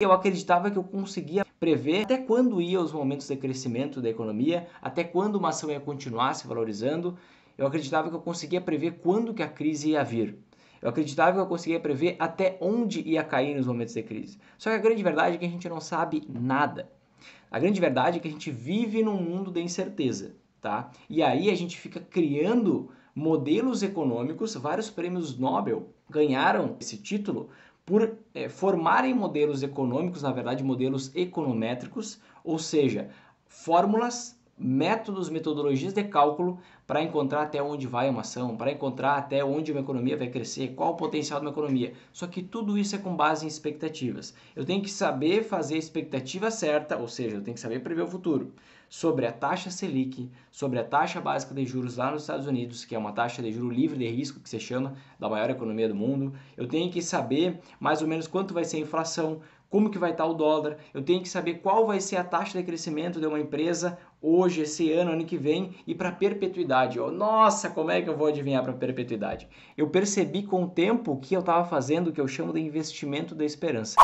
Eu acreditava que eu conseguia prever até quando ia os momentos de crescimento da economia, até quando uma ação ia continuar se valorizando. Eu acreditava que eu conseguia prever quando que a crise ia vir. Eu acreditava que eu conseguia prever até onde ia cair nos momentos de crise. Só que a grande verdade é que a gente não sabe nada. A grande verdade é que a gente vive num mundo de incerteza, tá? E aí a gente fica criando modelos econômicos, vários prêmios Nobel ganharam esse título por é, formarem modelos econômicos, na verdade, modelos econométricos, ou seja, fórmulas métodos, metodologias de cálculo para encontrar até onde vai uma ação, para encontrar até onde uma economia vai crescer, qual o potencial de uma economia. Só que tudo isso é com base em expectativas. Eu tenho que saber fazer a expectativa certa, ou seja, eu tenho que saber prever o futuro sobre a taxa Selic, sobre a taxa básica de juros lá nos Estados Unidos, que é uma taxa de juro livre de risco que se chama da maior economia do mundo. Eu tenho que saber mais ou menos quanto vai ser a inflação, como que vai estar o dólar, eu tenho que saber qual vai ser a taxa de crescimento de uma empresa hoje, esse ano, ano que vem e para perpetuidade. Eu, Nossa, como é que eu vou adivinhar para perpetuidade? Eu percebi com o tempo que eu estava fazendo o que eu chamo de investimento da esperança.